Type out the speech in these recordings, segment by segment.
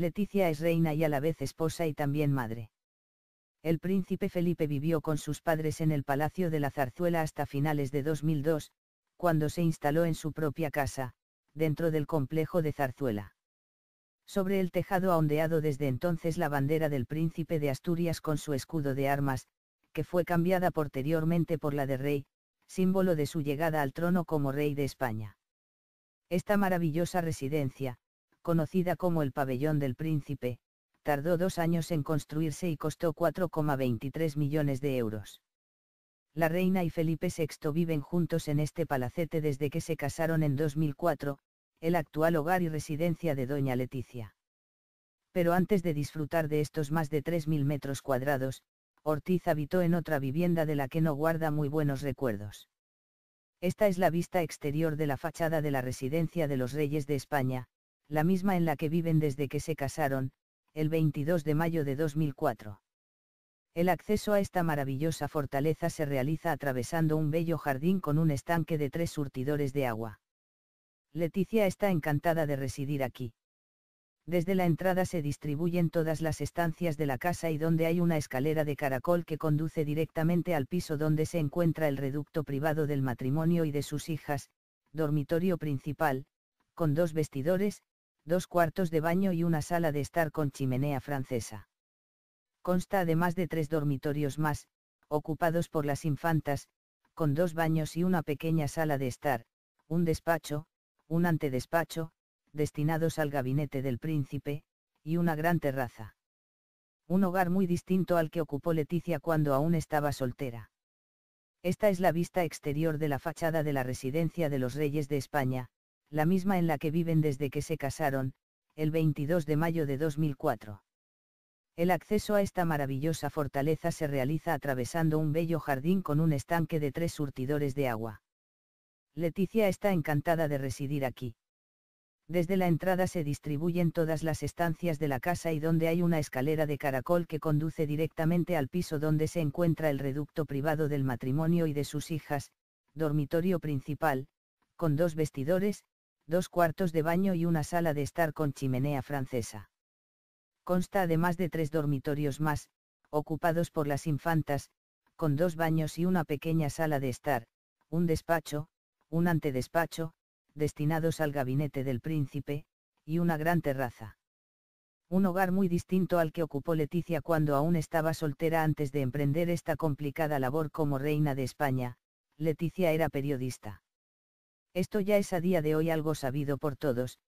Leticia es reina y a la vez esposa y también madre. El príncipe Felipe vivió con sus padres en el Palacio de la Zarzuela hasta finales de 2002, cuando se instaló en su propia casa, dentro del complejo de Zarzuela. Sobre el tejado ha ondeado desde entonces la bandera del príncipe de Asturias con su escudo de armas, que fue cambiada posteriormente por la de rey, símbolo de su llegada al trono como rey de España. Esta maravillosa residencia, conocida como el Pabellón del Príncipe, tardó dos años en construirse y costó 4,23 millones de euros. La reina y Felipe VI viven juntos en este palacete desde que se casaron en 2004, el actual hogar y residencia de doña Leticia. Pero antes de disfrutar de estos más de 3.000 metros cuadrados, Ortiz habitó en otra vivienda de la que no guarda muy buenos recuerdos. Esta es la vista exterior de la fachada de la residencia de los reyes de España, la misma en la que viven desde que se casaron, el 22 de mayo de 2004. El acceso a esta maravillosa fortaleza se realiza atravesando un bello jardín con un estanque de tres surtidores de agua. Leticia está encantada de residir aquí. Desde la entrada se distribuyen todas las estancias de la casa y donde hay una escalera de caracol que conduce directamente al piso donde se encuentra el reducto privado del matrimonio y de sus hijas, dormitorio principal, con dos vestidores, dos cuartos de baño y una sala de estar con chimenea francesa. Consta además de tres dormitorios más, ocupados por las infantas, con dos baños y una pequeña sala de estar, un despacho, un antedespacho, destinados al gabinete del príncipe, y una gran terraza. Un hogar muy distinto al que ocupó Leticia cuando aún estaba soltera. Esta es la vista exterior de la fachada de la residencia de los reyes de España, la misma en la que viven desde que se casaron, el 22 de mayo de 2004. El acceso a esta maravillosa fortaleza se realiza atravesando un bello jardín con un estanque de tres surtidores de agua. Leticia está encantada de residir aquí. Desde la entrada se distribuyen todas las estancias de la casa y donde hay una escalera de caracol que conduce directamente al piso donde se encuentra el reducto privado del matrimonio y de sus hijas, dormitorio principal, con dos vestidores, dos cuartos de baño y una sala de estar con chimenea francesa. Consta además de tres dormitorios más, ocupados por las infantas, con dos baños y una pequeña sala de estar, un despacho, un antedespacho, destinados al gabinete del príncipe, y una gran terraza. Un hogar muy distinto al que ocupó Leticia cuando aún estaba soltera antes de emprender esta complicada labor como reina de España, Leticia era periodista. Esto ya es a día de hoy algo sabido por todos,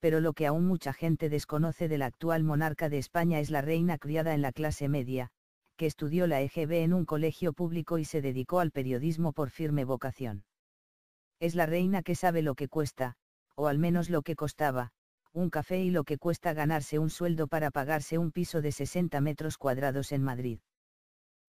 pero lo que aún mucha gente desconoce de la actual monarca de España es la reina criada en la clase media, que estudió la EGB en un colegio público y se dedicó al periodismo por firme vocación. Es la reina que sabe lo que cuesta, o al menos lo que costaba, un café y lo que cuesta ganarse un sueldo para pagarse un piso de 60 metros cuadrados en Madrid.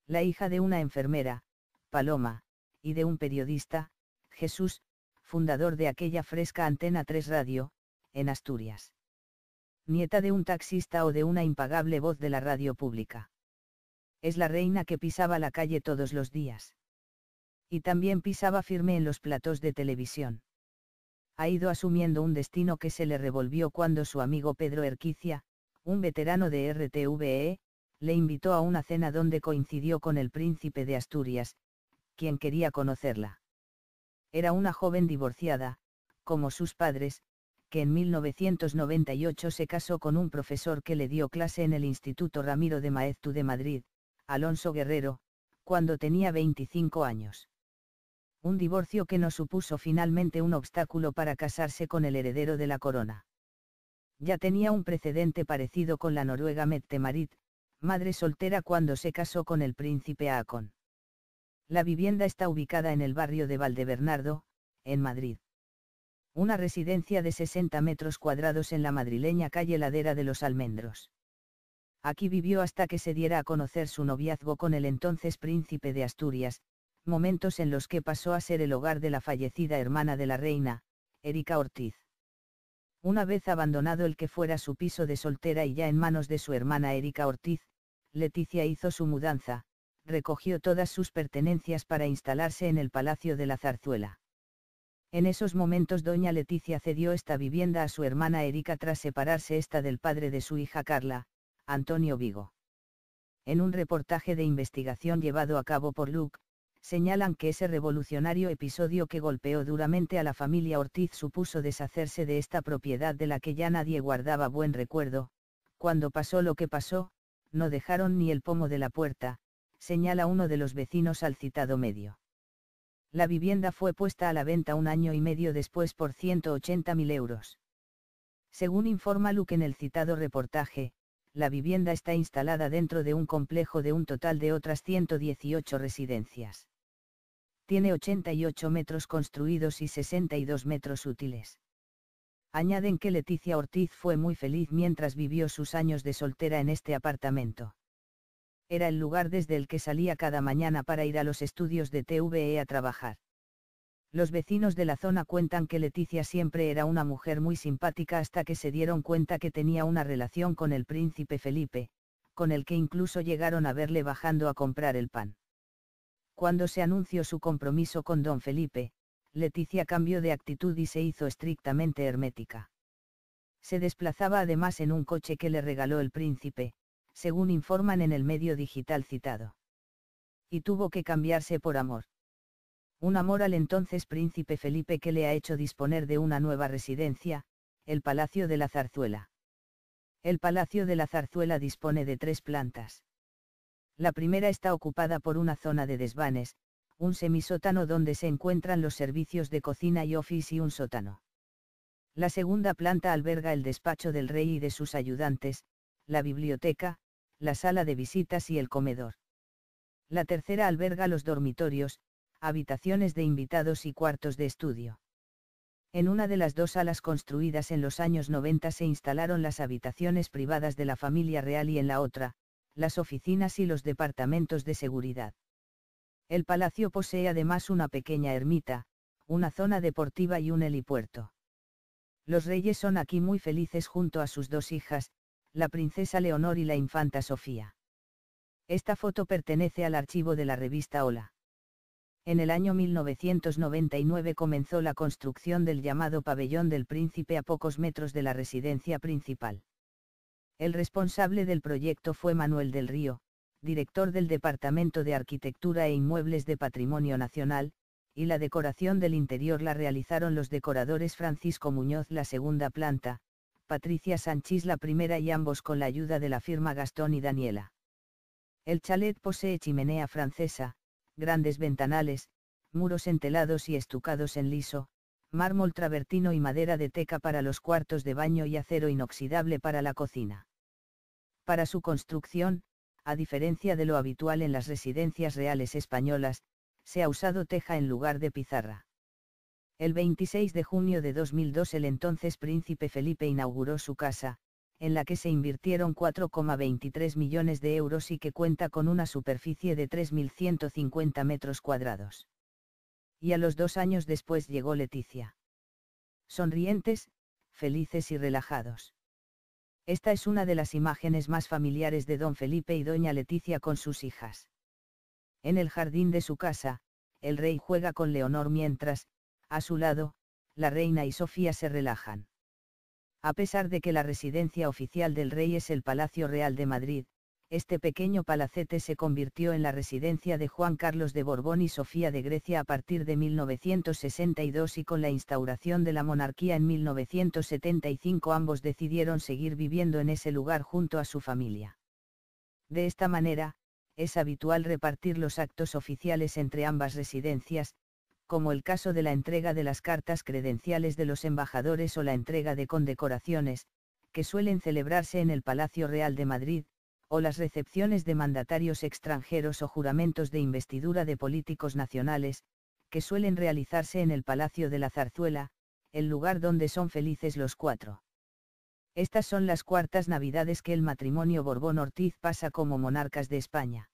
La hija de una enfermera, Paloma, y de un periodista, Jesús, fundador de aquella fresca Antena 3 Radio, en Asturias. Nieta de un taxista o de una impagable voz de la radio pública. Es la reina que pisaba la calle todos los días. Y también pisaba firme en los platos de televisión. Ha ido asumiendo un destino que se le revolvió cuando su amigo Pedro Erquicia, un veterano de RTVE, le invitó a una cena donde coincidió con el príncipe de Asturias, quien quería conocerla. Era una joven divorciada, como sus padres, que en 1998 se casó con un profesor que le dio clase en el Instituto Ramiro de Maeztu de Madrid, Alonso Guerrero, cuando tenía 25 años. Un divorcio que no supuso finalmente un obstáculo para casarse con el heredero de la corona. Ya tenía un precedente parecido con la noruega Mette Marit, madre soltera cuando se casó con el príncipe Aakon. La vivienda está ubicada en el barrio de Valdebernardo, en Madrid. Una residencia de 60 metros cuadrados en la madrileña calle Ladera de los Almendros. Aquí vivió hasta que se diera a conocer su noviazgo con el entonces príncipe de Asturias, momentos en los que pasó a ser el hogar de la fallecida hermana de la reina, Erika Ortiz. Una vez abandonado el que fuera su piso de soltera y ya en manos de su hermana Erika Ortiz, Leticia hizo su mudanza, recogió todas sus pertenencias para instalarse en el Palacio de la Zarzuela. En esos momentos doña Leticia cedió esta vivienda a su hermana Erika tras separarse esta del padre de su hija Carla, Antonio Vigo. En un reportaje de investigación llevado a cabo por Luke, señalan que ese revolucionario episodio que golpeó duramente a la familia Ortiz supuso deshacerse de esta propiedad de la que ya nadie guardaba buen recuerdo, cuando pasó lo que pasó, no dejaron ni el pomo de la puerta, señala uno de los vecinos al citado medio. La vivienda fue puesta a la venta un año y medio después por 180.000 euros. Según informa Luke en el citado reportaje, la vivienda está instalada dentro de un complejo de un total de otras 118 residencias. Tiene 88 metros construidos y 62 metros útiles. Añaden que Leticia Ortiz fue muy feliz mientras vivió sus años de soltera en este apartamento era el lugar desde el que salía cada mañana para ir a los estudios de TVE a trabajar. Los vecinos de la zona cuentan que Leticia siempre era una mujer muy simpática hasta que se dieron cuenta que tenía una relación con el príncipe Felipe, con el que incluso llegaron a verle bajando a comprar el pan. Cuando se anunció su compromiso con don Felipe, Leticia cambió de actitud y se hizo estrictamente hermética. Se desplazaba además en un coche que le regaló el príncipe, según informan en el medio digital citado. Y tuvo que cambiarse por amor. Un amor al entonces príncipe Felipe que le ha hecho disponer de una nueva residencia, el Palacio de la Zarzuela. El Palacio de la Zarzuela dispone de tres plantas. La primera está ocupada por una zona de desvanes, un semisótano donde se encuentran los servicios de cocina y office y un sótano. La segunda planta alberga el despacho del rey y de sus ayudantes, la biblioteca, la sala de visitas y el comedor. La tercera alberga los dormitorios, habitaciones de invitados y cuartos de estudio. En una de las dos salas construidas en los años 90 se instalaron las habitaciones privadas de la familia real y en la otra, las oficinas y los departamentos de seguridad. El palacio posee además una pequeña ermita, una zona deportiva y un helipuerto. Los reyes son aquí muy felices junto a sus dos hijas, la princesa Leonor y la infanta Sofía. Esta foto pertenece al archivo de la revista Hola. En el año 1999 comenzó la construcción del llamado pabellón del príncipe a pocos metros de la residencia principal. El responsable del proyecto fue Manuel del Río, director del Departamento de Arquitectura e Inmuebles de Patrimonio Nacional, y la decoración del interior la realizaron los decoradores Francisco Muñoz la segunda planta, Patricia Sanchís la primera y ambos con la ayuda de la firma Gastón y Daniela. El chalet posee chimenea francesa, grandes ventanales, muros entelados y estucados en liso, mármol travertino y madera de teca para los cuartos de baño y acero inoxidable para la cocina. Para su construcción, a diferencia de lo habitual en las residencias reales españolas, se ha usado teja en lugar de pizarra. El 26 de junio de 2002 el entonces príncipe Felipe inauguró su casa, en la que se invirtieron 4,23 millones de euros y que cuenta con una superficie de 3.150 metros cuadrados. Y a los dos años después llegó Leticia. Sonrientes, felices y relajados. Esta es una de las imágenes más familiares de don Felipe y doña Leticia con sus hijas. En el jardín de su casa, el rey juega con Leonor mientras, a su lado, la reina y Sofía se relajan. A pesar de que la residencia oficial del rey es el Palacio Real de Madrid, este pequeño palacete se convirtió en la residencia de Juan Carlos de Borbón y Sofía de Grecia a partir de 1962 y con la instauración de la monarquía en 1975 ambos decidieron seguir viviendo en ese lugar junto a su familia. De esta manera, es habitual repartir los actos oficiales entre ambas residencias, como el caso de la entrega de las cartas credenciales de los embajadores o la entrega de condecoraciones, que suelen celebrarse en el Palacio Real de Madrid, o las recepciones de mandatarios extranjeros o juramentos de investidura de políticos nacionales, que suelen realizarse en el Palacio de la Zarzuela, el lugar donde son felices los cuatro. Estas son las cuartas navidades que el matrimonio Borbón-Ortiz pasa como monarcas de España.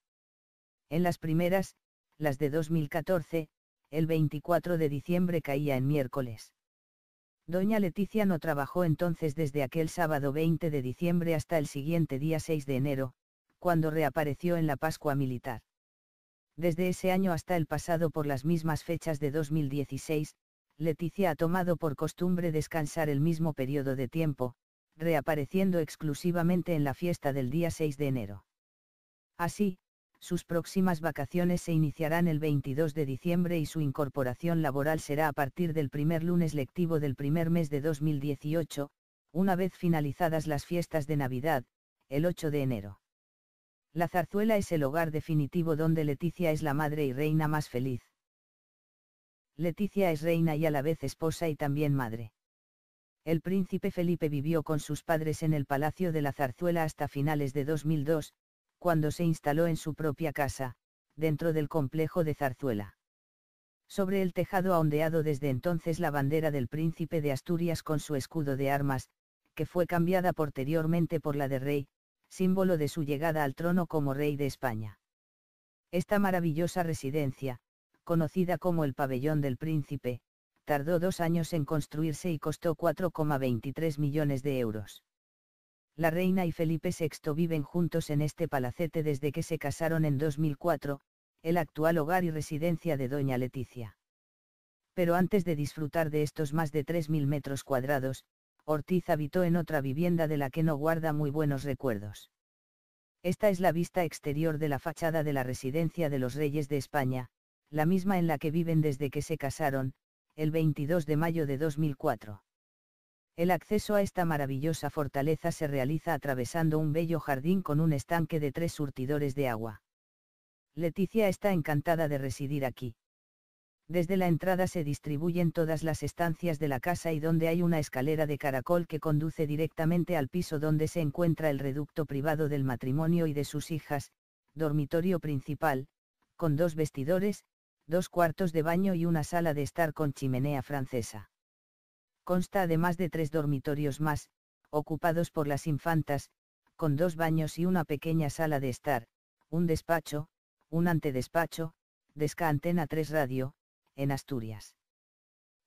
En las primeras, las de 2014, el 24 de diciembre caía en miércoles. Doña Leticia no trabajó entonces desde aquel sábado 20 de diciembre hasta el siguiente día 6 de enero, cuando reapareció en la Pascua Militar. Desde ese año hasta el pasado por las mismas fechas de 2016, Leticia ha tomado por costumbre descansar el mismo periodo de tiempo, reapareciendo exclusivamente en la fiesta del día 6 de enero. Así, sus próximas vacaciones se iniciarán el 22 de diciembre y su incorporación laboral será a partir del primer lunes lectivo del primer mes de 2018, una vez finalizadas las fiestas de Navidad, el 8 de enero. La zarzuela es el hogar definitivo donde Leticia es la madre y reina más feliz. Leticia es reina y a la vez esposa y también madre. El príncipe Felipe vivió con sus padres en el Palacio de la Zarzuela hasta finales de 2002, cuando se instaló en su propia casa, dentro del complejo de Zarzuela. Sobre el tejado ha ondeado desde entonces la bandera del príncipe de Asturias con su escudo de armas, que fue cambiada posteriormente por la de rey, símbolo de su llegada al trono como rey de España. Esta maravillosa residencia, conocida como el pabellón del príncipe, tardó dos años en construirse y costó 4,23 millones de euros. La reina y Felipe VI viven juntos en este palacete desde que se casaron en 2004, el actual hogar y residencia de doña Leticia. Pero antes de disfrutar de estos más de 3.000 metros cuadrados, Ortiz habitó en otra vivienda de la que no guarda muy buenos recuerdos. Esta es la vista exterior de la fachada de la residencia de los reyes de España, la misma en la que viven desde que se casaron, el 22 de mayo de 2004. El acceso a esta maravillosa fortaleza se realiza atravesando un bello jardín con un estanque de tres surtidores de agua. Leticia está encantada de residir aquí. Desde la entrada se distribuyen todas las estancias de la casa y donde hay una escalera de caracol que conduce directamente al piso donde se encuentra el reducto privado del matrimonio y de sus hijas, dormitorio principal, con dos vestidores, dos cuartos de baño y una sala de estar con chimenea francesa. Consta más de tres dormitorios más, ocupados por las infantas, con dos baños y una pequeña sala de estar, un despacho, un antedespacho, Desca Antena 3 Radio, en Asturias.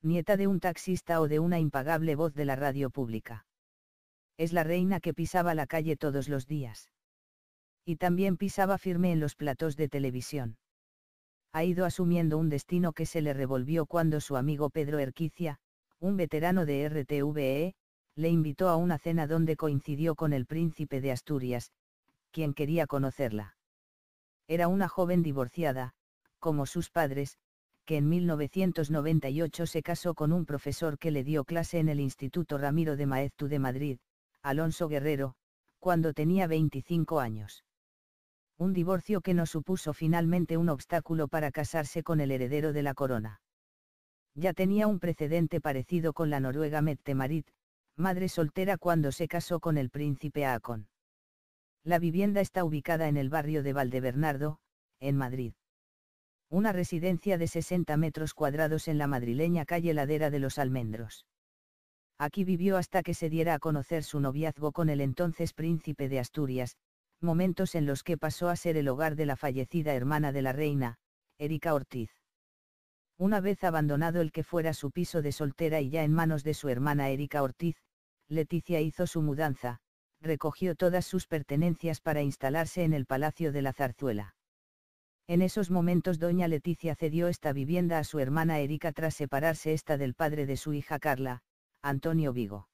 Nieta de un taxista o de una impagable voz de la radio pública. Es la reina que pisaba la calle todos los días. Y también pisaba firme en los platós de televisión. Ha ido asumiendo un destino que se le revolvió cuando su amigo Pedro Erquicia, un veterano de RTVE, le invitó a una cena donde coincidió con el príncipe de Asturias, quien quería conocerla. Era una joven divorciada, como sus padres, que en 1998 se casó con un profesor que le dio clase en el Instituto Ramiro de Maeztu de Madrid, Alonso Guerrero, cuando tenía 25 años. Un divorcio que no supuso finalmente un obstáculo para casarse con el heredero de la corona. Ya tenía un precedente parecido con la noruega Mette Marit, madre soltera cuando se casó con el príncipe Aakon. La vivienda está ubicada en el barrio de Valdebernardo, en Madrid. Una residencia de 60 metros cuadrados en la madrileña calle Ladera de los Almendros. Aquí vivió hasta que se diera a conocer su noviazgo con el entonces príncipe de Asturias, momentos en los que pasó a ser el hogar de la fallecida hermana de la reina, Erika Ortiz. Una vez abandonado el que fuera su piso de soltera y ya en manos de su hermana Erika Ortiz, Leticia hizo su mudanza, recogió todas sus pertenencias para instalarse en el Palacio de la Zarzuela. En esos momentos doña Leticia cedió esta vivienda a su hermana Erika tras separarse esta del padre de su hija Carla, Antonio Vigo.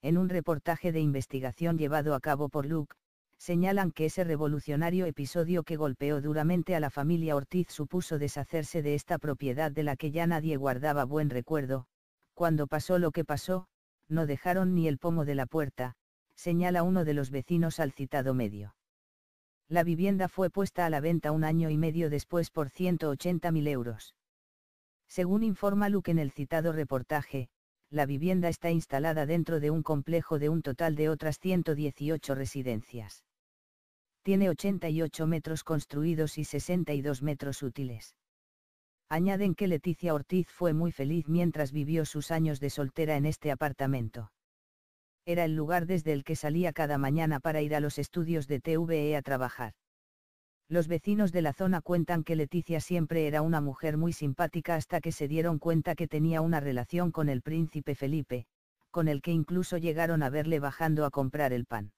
En un reportaje de investigación llevado a cabo por Luke, señalan que ese revolucionario episodio que golpeó duramente a la familia Ortiz supuso deshacerse de esta propiedad de la que ya nadie guardaba buen recuerdo, cuando pasó lo que pasó, no dejaron ni el pomo de la puerta, señala uno de los vecinos al citado medio. La vivienda fue puesta a la venta un año y medio después por 180.000 euros. Según informa Luke en el citado reportaje, la vivienda está instalada dentro de un complejo de un total de otras 118 residencias tiene 88 metros construidos y 62 metros útiles. Añaden que Leticia Ortiz fue muy feliz mientras vivió sus años de soltera en este apartamento. Era el lugar desde el que salía cada mañana para ir a los estudios de TVE a trabajar. Los vecinos de la zona cuentan que Leticia siempre era una mujer muy simpática hasta que se dieron cuenta que tenía una relación con el príncipe Felipe, con el que incluso llegaron a verle bajando a comprar el pan.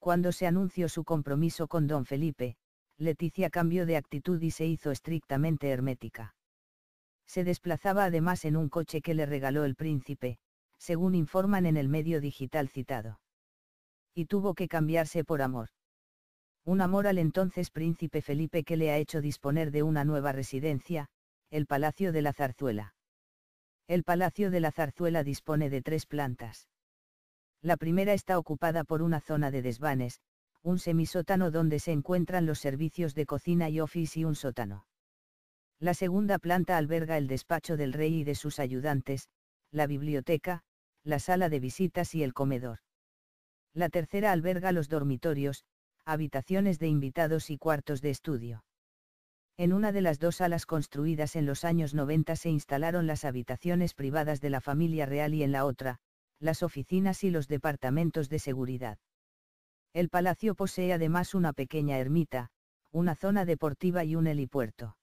Cuando se anunció su compromiso con don Felipe, Leticia cambió de actitud y se hizo estrictamente hermética. Se desplazaba además en un coche que le regaló el príncipe, según informan en el medio digital citado. Y tuvo que cambiarse por amor. Un amor al entonces príncipe Felipe que le ha hecho disponer de una nueva residencia, el Palacio de la Zarzuela. El Palacio de la Zarzuela dispone de tres plantas. La primera está ocupada por una zona de desvanes, un semisótano donde se encuentran los servicios de cocina y office y un sótano. La segunda planta alberga el despacho del rey y de sus ayudantes, la biblioteca, la sala de visitas y el comedor. La tercera alberga los dormitorios, habitaciones de invitados y cuartos de estudio. En una de las dos salas construidas en los años 90 se instalaron las habitaciones privadas de la familia real y en la otra, las oficinas y los departamentos de seguridad. El palacio posee además una pequeña ermita, una zona deportiva y un helipuerto.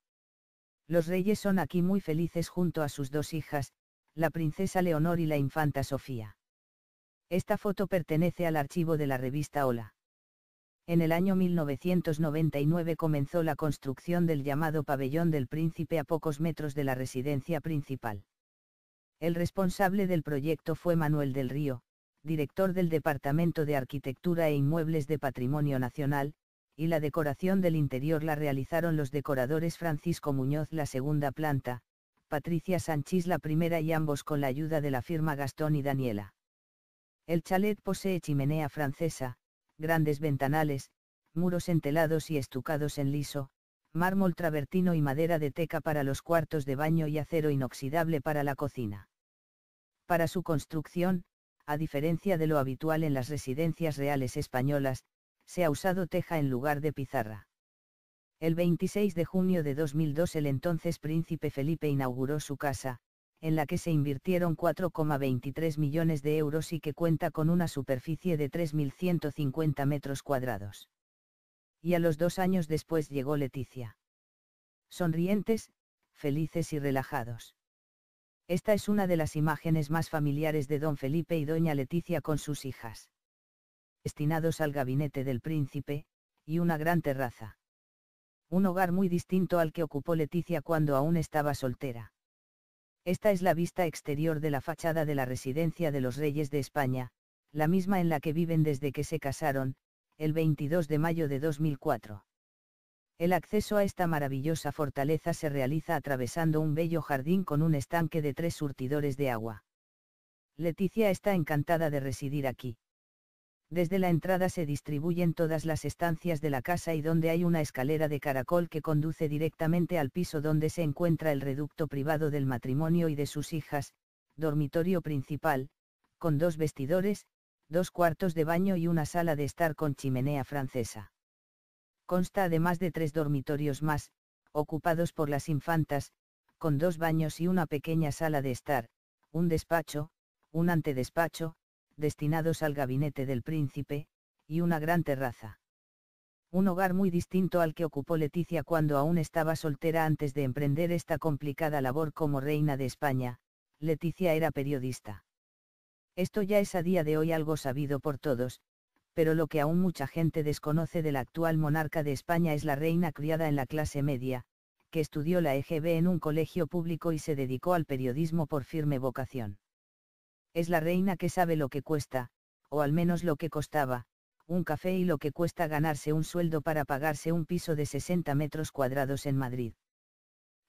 Los reyes son aquí muy felices junto a sus dos hijas, la princesa Leonor y la infanta Sofía. Esta foto pertenece al archivo de la revista Hola. En el año 1999 comenzó la construcción del llamado pabellón del príncipe a pocos metros de la residencia principal. El responsable del proyecto fue Manuel del Río, director del Departamento de Arquitectura e Inmuebles de Patrimonio Nacional, y la decoración del interior la realizaron los decoradores Francisco Muñoz la segunda planta, Patricia Sanchis la primera y ambos con la ayuda de la firma Gastón y Daniela. El chalet posee chimenea francesa, grandes ventanales, muros entelados y estucados en liso, mármol travertino y madera de teca para los cuartos de baño y acero inoxidable para la cocina. Para su construcción, a diferencia de lo habitual en las residencias reales españolas, se ha usado teja en lugar de pizarra. El 26 de junio de 2002 el entonces príncipe Felipe inauguró su casa, en la que se invirtieron 4,23 millones de euros y que cuenta con una superficie de 3.150 metros cuadrados. Y a los dos años después llegó Leticia. Sonrientes, felices y relajados. Esta es una de las imágenes más familiares de don Felipe y doña Leticia con sus hijas. Destinados al gabinete del príncipe, y una gran terraza. Un hogar muy distinto al que ocupó Leticia cuando aún estaba soltera. Esta es la vista exterior de la fachada de la residencia de los reyes de España, la misma en la que viven desde que se casaron, el 22 de mayo de 2004. El acceso a esta maravillosa fortaleza se realiza atravesando un bello jardín con un estanque de tres surtidores de agua. Leticia está encantada de residir aquí. Desde la entrada se distribuyen todas las estancias de la casa y donde hay una escalera de caracol que conduce directamente al piso donde se encuentra el reducto privado del matrimonio y de sus hijas, dormitorio principal, con dos vestidores, dos cuartos de baño y una sala de estar con chimenea francesa. Consta más de tres dormitorios más, ocupados por las infantas, con dos baños y una pequeña sala de estar, un despacho, un antedespacho, destinados al gabinete del príncipe, y una gran terraza. Un hogar muy distinto al que ocupó Leticia cuando aún estaba soltera antes de emprender esta complicada labor como reina de España, Leticia era periodista. Esto ya es a día de hoy algo sabido por todos, pero lo que aún mucha gente desconoce del actual monarca de España es la reina criada en la clase media, que estudió la EGB en un colegio público y se dedicó al periodismo por firme vocación. Es la reina que sabe lo que cuesta, o al menos lo que costaba, un café y lo que cuesta ganarse un sueldo para pagarse un piso de 60 metros cuadrados en Madrid.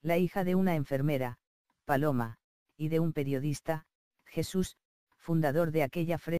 La hija de una enfermera, Paloma, y de un periodista, Jesús, fundador de aquella